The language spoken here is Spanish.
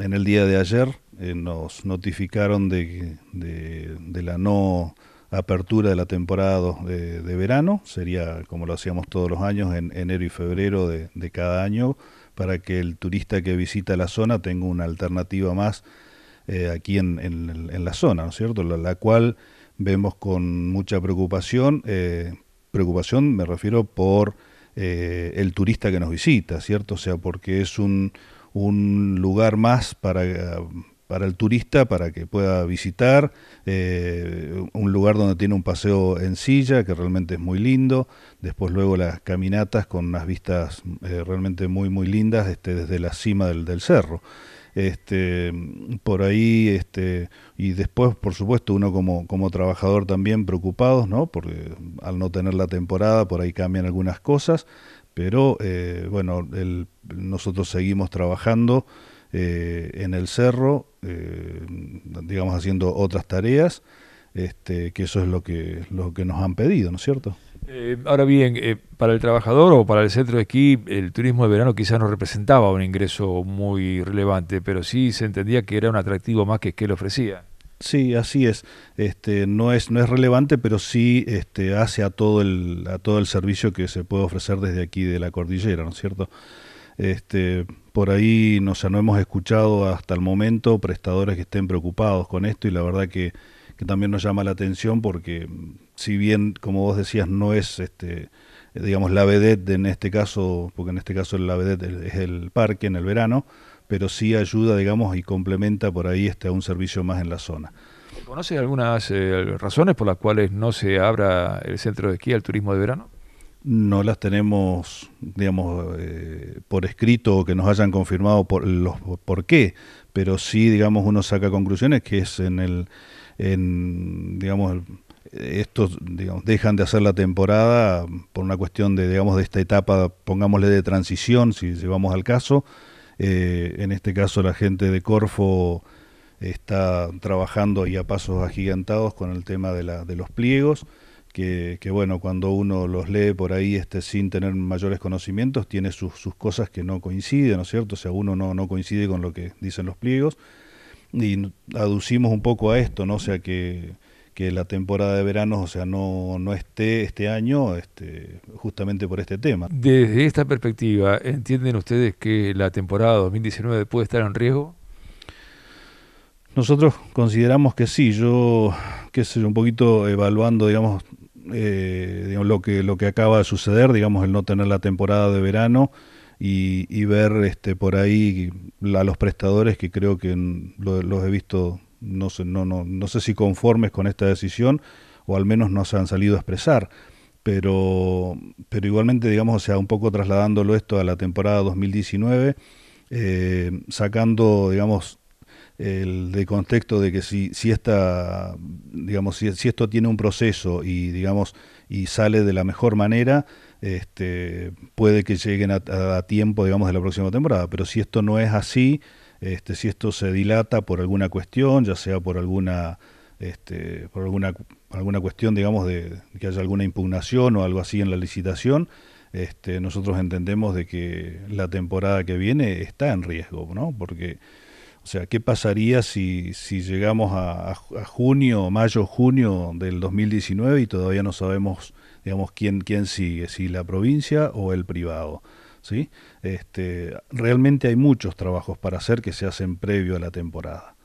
en el día de ayer eh, nos notificaron de, la no apertura de la temporada de, verano, sería como lo hacíamos todos los años, en enero y febrero de cada año, para que el turista que visita la zona tenga una alternativa más eh, aquí en, la zona, ¿no es cierto? La, cual vemos con mucha preocupación, eh, preocupación me refiero por el turista que nos visita, ¿cierto? O sea, porque es un, un lugar más eh, para, el turista, para que pueda visitar, eh, un lugar donde tiene un paseo en silla, que realmente es muy lindo, después luego las caminatas con unas vistas eh, realmente muy, muy lindas este, desde la cima del, cerro este, por ahí, este, y después, por supuesto, uno como, como trabajador también preocupados, ¿no? Porque al no tener la temporada, por ahí cambian algunas cosas, pero eh, bueno, nosotros seguimos trabajando eh, en el cerro, eh, digamos haciendo otras tareas, este, que eso es lo que, lo que nos han pedido, ¿no es cierto? ahora bien, para el trabajador o para el centro de esquí, el turismo de verano quizás no representaba un ingreso muy relevante, pero sí se entendía que era un atractivo más que, que le ofrecía. Sí, así es. Este, no es no es relevante, pero sí este, hace a todo el a todo el servicio que se puede ofrecer desde aquí de la cordillera, ¿no es cierto? Este, por ahí no, no hemos escuchado hasta el momento prestadores que estén preocupados con esto y la verdad que, también nos llama la atención porque mm, si bien como vos decías no es este digamos la vedette en este caso, porque en este caso la vedette es el parque en el verano, pero sí ayuda, digamos, y complementa por ahí este, un servicio más en la zona. ¿Conoce algunas eh, razones por las cuales no se abra el centro de esquí al turismo de verano? No las tenemos, digamos, eh, por escrito o que nos hayan confirmado por, los, por qué, pero sí, digamos, uno saca conclusiones que es en el, digamos, estos digamos, dejan de hacer la temporada por una cuestión de digamos de esta etapa pongámosle de transición si llevamos al caso eh, en este caso la gente de Corfo está trabajando y a pasos agigantados con el tema de, los pliegos, que, bueno, cuando uno los lee por ahí este, sin tener mayores conocimientos, tiene sus, cosas que no coinciden, ¿no es cierto? O sea, uno no, no coincide con lo que dicen los pliegos. Y aducimos un poco a esto, ¿no? O sea que que la temporada de verano, o sea, no, no esté este año este, justamente por este tema. Desde esta perspectiva, ¿entienden ustedes que la temporada 2019 puede estar en riesgo? Nosotros consideramos que sí, yo, que sé, un poquito evaluando, eh, digamos, lo, que, lo que acaba de suceder, digamos, el no tener la temporada de verano y, ver este, por ahí a los prestadores que creo que los he visto no sé, no, no, no sé si conformes con esta decisión o al menos no se han salido a expresar. Pero, pero igualmente, digamos, o sea, un poco trasladándolo esto a la temporada 2019, eh, sacando, digamos, el de contexto de que si, esta, digamos, si, si, esto tiene un proceso y digamos y sale de la mejor manera, este, puede que lleguen a, a, tiempo, digamos, de la próxima temporada. Pero si esto no es así, este, si esto se dilata por alguna cuestión, ya sea por alguna, este, por alguna, alguna cuestión, digamos, de que haya alguna impugnación o algo así en la licitación, este, nosotros entendemos de que la temporada que viene está en riesgo, ¿no? Porque, o sea, ¿qué pasaría si, si llegamos a, a junio, mayo, junio del 2019 y todavía no sabemos, digamos, quién, quién sigue, si la provincia o el privado? ¿sí? Este, realmente hay muchos trabajos para hacer que se hacen previo a la temporada.